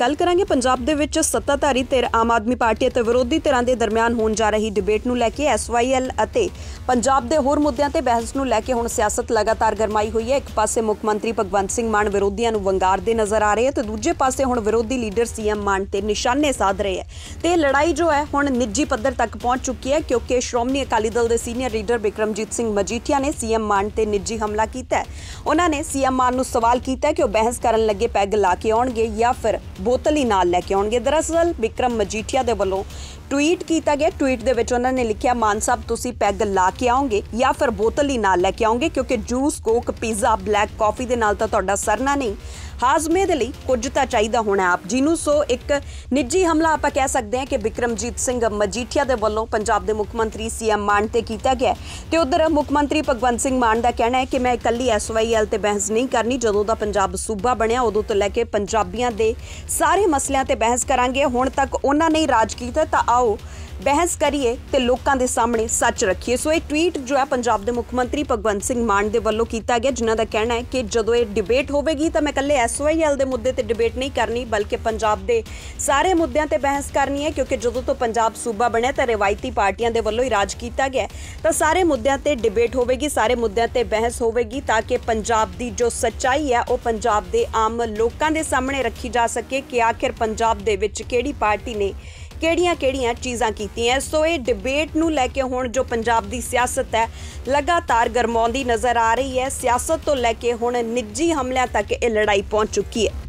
ਗੱਲ ਕਰਾਂਗੇ ਪੰਜਾਬ ਦੇ ਵਿੱਚ ਸੱਤਾਧਾਰੀ ਧਿਰ ਆਮ ਆਦਮੀ ਪਾਰਟੀ ਅਤੇ ਵਿਰੋਧੀ ਧਿਰਾਂ ਦੇ ਦਰਮਿਆਨ ਹੋਣ ਜਾ ਰਹੀ ਡਿਬੇਟ ਨੂੰ ਲੈ ਕੇ ਐਸਵਾਈਐਲ ਅਤੇ ਪੰਜਾਬ ਦੇ ਹੋਰ ਮੁੱਦਿਆਂ ਤੇ ਬਹਿਸ ਨੂੰ ਲੈ ਕੇ ਹੁਣ ਸਿਆਸਤ ਲਗਾਤਾਰ ਗਰਮਾਈ ਹੋਈ ਹੈ ਇੱਕ ਪਾਸੇ ਮੁੱਖ ਮੰਤਰੀ ਭਗਵੰਤ ਸਿੰਘ ਮਾਨ ਵਿਰੋਧੀਆਂ ਨੂੰ ਵੰਗਾਰਦੇ ਨਜ਼ਰ ਆ ਰਹੇ ਹਨ ਤੇ ਦੂਜੇ ਪਾਸੇ ਹੁਣ ਵਿਰੋਧੀ ਲੀਡਰ ਸੀਐਮ ਮਾਨ ਤੇ ਨਿਸ਼ਾਨੇ ਸਾਧ ਰਹੇ ਹੈ ਤੇ ਇਹ ਲੜਾਈ ਜੋ ਹੈ ਹੁਣ ਨਿੱਜੀ ਪੱਧਰ ਤੱਕ ਪਹੁੰਚ ਚੁੱਕੀ ਹੈ ਕਿਉਂਕਿ ਸ਼੍ਰੋਮਣੀ ਅਕਾਲੀ ਦਲ ਦੇ ਸੀਨੀਅਰ ਲੀਡਰ ਬਿਕਰਮਜੀਤ ਸਿੰਘ ਮਜੀਠੀਆ ਨੇ ਸੀਐਮ ਮਾਨ ਤੇ ਨਿੱਜੀ ਹਮਲਾ ਕੀਤਾ ਹੈ ਉਹਨਾਂ ਨੇ ਸੀਐਮ ਮਾਨ ਨੂੰ ਸਵਾਲ ਕੀਤਾ ਕਿ ਉਹ ਬਹਿਸ ਕਰਨ ਲੱਗੇ ਪੈਗ ਲਾ ਕੇ ਆਉਣਗੇ ਜਾਂ ਫਿਰ ਬੋਤਲ ਹੀ ਨਾਲ ਲੈ ਕੇ ਆਉਣਗੇ ਦਰਅਸਲ ਵਿਕਰਮ ਮਜੀਠੀਆ ਦੇ ਵੱਲੋਂ ਟਵੀਟ ਕੀਤਾ ਗਿਆ ਟਵੀਟ ਦੇ ਵਿੱਚ ਉਹਨਾਂ ਨੇ ਲਿਖਿਆ ਮਾਨ ਸਾਹਿਬ ਤੁਸੀਂ ਪੈਗ ਲਾ ਕੇ ਆਓਗੇ ਜਾਂ ਫਿਰ ਬੋਤਲ ਹੀ ਨਾਲ ਲੈ ਕੇ ਆਓਗੇ ਕਿਉਂਕਿ juice Coke pizza black coffee ਦੇ ਨਾਲ ਤਾਂ ਤੁਹਾਡਾ ਸਰਨਾ ਨਹੀਂ ਹਾਜ਼ਮੇ ਦੇ ਲਈ ਕੁਝ ਤਾਂ ਚਾਹੀਦਾ ਹੋਣਾ ਆਪ ਜੀ ਨੂੰ ਸੋ ਇੱਕ ਨਿੱਜੀ ਹਮਲਾ ਆਪਾਂ ਕਹਿ ਸਕਦੇ ਹਾਂ ਕਿ ਵਿਕਰਮਜੀਤ ਸਿੰਘ ਮਜੀਠੀਆ ਦੇ ਵੱਲੋਂ ਪੰਜਾਬ ਦੇ ਮੁੱਖ ਮੰਤਰੀ ਸੀਐਮ ਮਾਨ ਤੇ ਕੀਤਾ ਗਿਆ ਤੇ ਉਧਰ ਮੁੱਖ ਮੰਤਰੀ ਭਗਵੰਤ ਸਿੰਘ ਮਾਨ ਦਾ ਕਹਿਣਾ ਹੈ ਕਿ ਮੈਂ ਇਕੱਲੀ ਐਸਵਾਈਐਲ ਤੇ ਬਹਿਸ ਨਹੀਂ ਕਰਨੀ ਜਦੋਂ ਦਾ ਪੰਜਾਬ ਸੂਬਾ ਬਣਿਆ ਉਦੋਂ ਤੋਂ ਲੈ ਕੇ ਪੰਜਾਬੀਆਂ ਦੇ ਸਾਰੇ ਮਸਲਿਆਂ ਤੇ ਬਹਿਸ ਕਰਾਂਗੇ ਹੁਣ ਤੱਕ ਉਹਨਾਂ ਨੇ ਰਾਜ ਕੀਤਾ ਤਾਂ ਆਓ ਬਹਿਸ ਕਰੀਏ ਤੇ ਲੋਕਾਂ ਦੇ ਸਾਹਮਣੇ ਸੱਚ ਰੱਖੀਏ ਸੋ ਇਹ ਟਵੀਟ ਜੋ ਹੈ ਪੰਜਾਬ ਦੇ ਮੁੱਖ ਮੰਤਰੀ ਭਗਵੰਤ ਸਿੰਘ ਮਾਨ ਦੇ ਵੱਲੋਂ ਕੀਤਾ ਗਿਆ ਜਿਨ੍ਹਾਂ ਦਾ ਕਹਿਣਾ ਹੈ ਕਿ ਜਦੋਂ ਇਹ ਡਿਬੇਟ ਹੋਵੇਗੀ ਤਾਂ ਮੈਂ ਇਕੱਲੇ ਐਸਓਆਈਐਲ ਦੇ ਮੁੱਦੇ ਤੇ ਡਿਬੇਟ ਨਹੀਂ ਕਰਨੀ ਬਲਕਿ ਪੰਜਾਬ ਦੇ ਸਾਰੇ ਮੁੱਦਿਆਂ ਤੇ ਬਹਿਸ ਕਰਨੀ ਹੈ ਕਿਉਂਕਿ ਜਦੋਂ ਤੋਂ ਪੰਜਾਬ ਸੂਬਾ ਬਣਿਆ ਤਾਂ ਰਵਾਇਤੀ ਪਾਰਟੀਆਂ ਦੇ ਵੱਲੋਂ ਹੀ ਰਾਜ ਕੀਤਾ ਗਿਆ ਤਾਂ ਸਾਰੇ ਮੁੱਦਿਆਂ ਤੇ ਡਿਬੇਟ ਹੋਵੇਗੀ ਸਾਰੇ ਮੁੱਦਿਆਂ ਤੇ ਬਹਿਸ ਹੋਵੇਗੀ ਤਾਂ ਕਿ ਪੰਜਾਬ ਦੀ ਜੋ ਸੱਚਾਈ ਹੈ ਉਹ ਪੰਜਾਬ ਦੇ ਆਮ ਲੋਕਾਂ ਦੇ ਸਾਹਮਣੇ ਰੱਖੀ ਜਾ ਸਕੇ ਕਿ ਆਖਿਰ ਪੰਜਾਬ ਦੇ ਵਿੱਚ ਕਿਹੜੀ ਪਾਰਟੀ ਨੇ ਕਿਹੜੀਆਂ-ਕਿਹੜੀਆਂ ਚੀਜ਼ਾਂ ਕੀਤੀਆਂ ਸੋ ਇਹ ਡਿਬੇਟ ਨੂੰ ਲੈ ਕੇ ਹੁਣ ਜੋ ਪੰਜਾਬ ਦੀ ਸਿਆਸਤ ਹੈ ਲਗਾਤਾਰ ਗਰਮਾਉਂਦੀ ਨਜ਼ਰ ਆ ਰਹੀ ਹੈ ਸਿਆਸਤ ਤੋਂ ਲੈ ਕੇ ਹੁਣ ਨਿੱਜੀ ਹਮਲਿਆਂ ਤੱਕ ਇਹ ਲੜਾਈ ਪਹੁੰਚ ਚੁੱਕੀ ਹੈ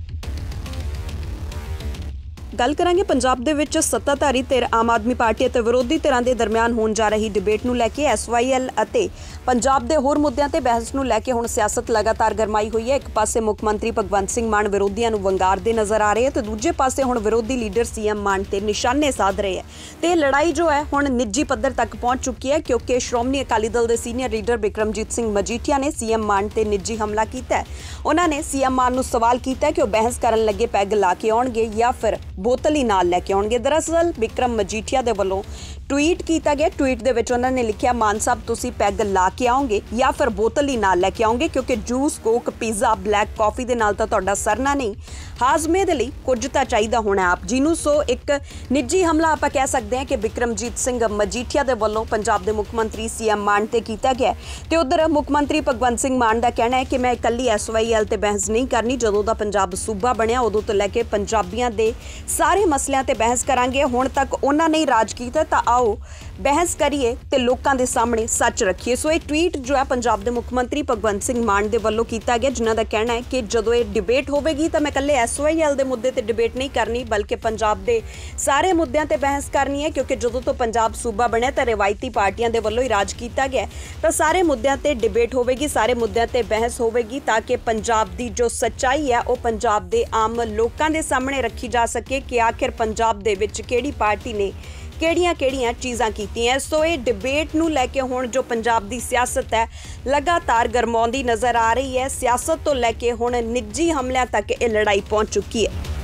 ਗੱਲ ਕਰਾਂਗੇ ਪੰਜਾਬ ਦੇ ਵਿੱਚ ਸੱਤਾਧਾਰੀ ਧਿਰ ਆਮ ਆਦਮੀ ਪਾਰਟੀ ਅਤੇ ਵਿਰੋਧੀ ਧਿਰਾਂ ਦੇ ਦਰਮਿਆਨ ਹੋਣ ਜਾ ਰਹੀ ਡਿਬੇਟ ਨੂੰ ਲੈ ਕੇ ਐਸਵਾਈਐਲ ਅਤੇ ਪੰਜਾਬ ਦੇ ਹੋਰ ਮੁੱਦਿਆਂ ਤੇ ਬਹਿਸ ਨੂੰ ਲੈ ਕੇ ਹੁਣ ਸਿਆਸਤ ਲਗਾਤਾਰ ਗਰਮਾਈ ਹੋਈ ਹੈ ਇੱਕ ਪਾਸੇ ਮੁੱਖ ਮੰਤਰੀ ਭਗਵੰਤ ਸਿੰਘ ਮਾਨ ਵਿਰੋਧੀਆਂ ਨੂੰ ਵੰਗਾਰਦੇ ਨਜ਼ਰ ਆ ਰਹੇ ਹੈ ਤੇ ਦੂਜੇ ਪਾਸੇ ਹੁਣ ਵਿਰੋਧੀ ਲੀਡਰ ਸੀਐਮ ਮਾਨ ਤੇ ਨਿਸ਼ਾਨੇ ਸਾਧ ਰਹੇ ਹੈ ਤੇ ਲੜਾਈ ਜੋ ਹੈ ਹੁਣ ਨਿੱਜੀ ਪੱਧਰ ਤੱਕ ਪਹੁੰਚ ਚੁੱਕੀ ਹੈ ਕਿਉਂਕਿ ਸ਼੍ਰੋਮਣੀ ਅਕਾਲੀ ਦਲ ਦੇ ਸੀਨੀਅਰ ਲੀਡਰ ਬਿਕਰਮਜੀਤ ਸਿੰਘ ਮਜੀਠੀਆ ਨੇ ਸੀਐਮ ਮਾਨ ਤੇ ਨਿੱਜੀ ਹਮਲਾ ਕੀਤਾ ਹੈ ਉਹਨਾਂ ਨੇ ਸੀਐਮ ਮਾਨ ਨੂੰ ਸਵਾਲ ਕੀਤਾ ਕਿ ਉਹ ਬਹਿਸ ਕਰਨ ਲੱਗੇ ਪੈਗ ਲਾ ਕੇ ਆਉਣਗੇ ਜਾਂ ਫਿਰ ਬੋਤਲ ਹੀ ਨਾਲ ਲੈ ਕੇ ਆਉਣਗੇ ਦਰਅਸਲ ਵਿਕਰਮ ਮਜੀਠੀਆ ਦੇ ਵੱਲੋਂ ਟਵੀਟ ਕੀਤਾ ਗਿਆ ਟਵੀਟ ਦੇ ਵਿੱਚ ਉਹਨਾਂ ਨੇ ਲਿਖਿਆ ਮਾਨ ਸਾਹਿਬ ਤੁਸੀਂ ਪੈਗ ਲਾ ਕੇ ਆਓਗੇ ਜਾਂ ਫਿਰ ਬੋਤਲ ਹੀ ਨਾਲ ਲੈ ਕੇ ਆਓਗੇ ਕਿਉਂਕਿ juice Coke pizza black coffee ਦੇ ਨਾਲ ਤਾਂ ਤੁਹਾਡਾ ਸਰਨਾ ਨਹੀਂ ਹਾਜ਼ਮੇ ਦੇ ਲਈ ਕੁਝ ਤਾਂ ਚਾਹੀਦਾ ਹੋਣਾ ਆਪ ਜੀ ਨੂੰ ਸੋ ਇੱਕ ਨਿੱਜੀ ਹਮਲਾ ਆਪਾਂ ਕਹਿ ਸਕਦੇ ਹਾਂ ਕਿ ਵਿਕਰਮਜੀਤ ਸਿੰਘ ਮਜੀਠੀਆ ਦੇ ਵੱਲੋਂ ਪੰਜਾਬ ਦੇ ਮੁੱਖ ਮੰਤਰੀ ਸੀਐਮ ਮਾਨ ਤੇ ਕੀਤਾ ਗਿਆ ਤੇ ਉਧਰ ਮੁੱਖ ਮੰਤਰੀ ਭਗਵੰਤ ਸਿੰਘ ਮਾਨ ਦਾ ਕਹਿਣਾ ਹੈ ਕਿ ਮੈਂ ਇਕੱਲੀ ਐਸਵਾਈਐਲ ਤੇ ਬਹਿਸ ਨਹੀਂ ਕਰਨੀ ਜਦੋਂ ਦਾ ਪੰਜਾਬ ਸੂਬਾ ਬਣਿਆ ਉਦੋਂ ਤੋਂ ਲੈ ਕੇ ਪੰਜਾਬੀਆਂ ਦੇ ਸਾਰੇ ਮਸਲਿਆਂ ਤੇ ਬਹਿਸ ਕਰਾਂਗੇ ਹੁਣ ਤੱਕ ਉਹਨਾਂ ਨੇ ਰਾਜ ਕੀਤਾ ਤਾਂ ਆਓ ਬਹਿਸ ਕਰੀਏ ਤੇ ਲੋਕਾਂ ਦੇ ਸਾਹਮਣੇ ਸੱਚ ਰੱਖੀਏ ਸੋ ਇਹ ਟਵੀਟ ਜੋ ਹੈ ਪੰਜਾਬ ਦੇ ਮੁੱਖ ਮੰਤਰੀ ਭਗਵੰਤ ਸਿੰਘ ਮਾਨ ਦੇ ਵੱਲੋਂ ਕੀਤਾ ਗਿਆ ਜਿਨ੍ਹਾਂ ਦਾ ਕਹਿਣਾ ਹੈ ਕਿ ਜਦੋਂ ਇਹ ਡਿਬੇਟ ਹੋਵੇਗੀ ਤਾਂ ਮੈਂ ਇਕੱਲੇ ਐਸਓਆਈਐਲ ਦੇ ਮੁੱਦੇ ਤੇ ਡਿਬੇਟ ਨਹੀਂ ਕਰਨੀ ਬਲਕਿ ਪੰਜਾਬ ਦੇ ਸਾਰੇ ਮੁੱਦਿਆਂ ਤੇ ਬਹਿਸ ਕਰਨੀ ਹੈ ਕਿਉਂਕਿ ਜਦੋਂ ਤੋਂ ਪੰਜਾਬ ਸੂਬਾ ਬਣਿਆ ਤਾਂ ਰਵਾਇਤੀ ਪਾਰਟੀਆਂ ਦੇ ਵੱਲੋਂ ਹੀ ਰਾਜ ਕੀਤਾ ਗਿਆ ਤਾਂ ਸਾਰੇ ਮੁੱਦਿਆਂ ਤੇ ਡਿਬੇਟ ਹੋਵੇਗੀ ਸਾਰੇ ਮੁੱਦਿਆਂ ਤੇ ਬਹਿਸ ਹੋਵੇਗੀ ਤਾਂ ਕਿ ਪੰਜਾਬ ਦੀ ਜੋ ਸੱਚਾਈ ਹੈ ਉਹ ਪੰਜਾਬ ਦੇ ਆਮ ਲੋਕਾਂ ਦੇ ਸਾਹਮਣੇ ਰੱਖੀ ਜਾ ਸਕੇ ਕਿ ਆਖਿਰ ਪੰਜਾਬ ਦੇ ਵਿੱਚ ਕਿਹੜੀ ਪਾਰਟੀ ਨੇ ਕਿਹੜੀਆਂ-ਕਿਹੜੀਆਂ ਚੀਜ਼ਾਂ ਕੀਤੀਆਂ ਸੋ ਇਹ ਡਿਬੇਟ ਨੂੰ ਲੈ ਕੇ ਹੁਣ ਜੋ ਪੰਜਾਬ ਦੀ ਸਿਆਸਤ ਹੈ ਲਗਾਤਾਰ ਗਰਮਾਉਂਦੀ ਨਜ਼ਰ ਆ ਰਹੀ ਹੈ ਸਿਆਸਤ ਤੋਂ ਲੈ ਕੇ ਹੁਣ ਨਿੱਜੀ ਹਮਲਿਆਂ ਤੱਕ ਇਹ ਲੜਾਈ ਪਹੁੰਚ ਚੁੱਕੀ ਹੈ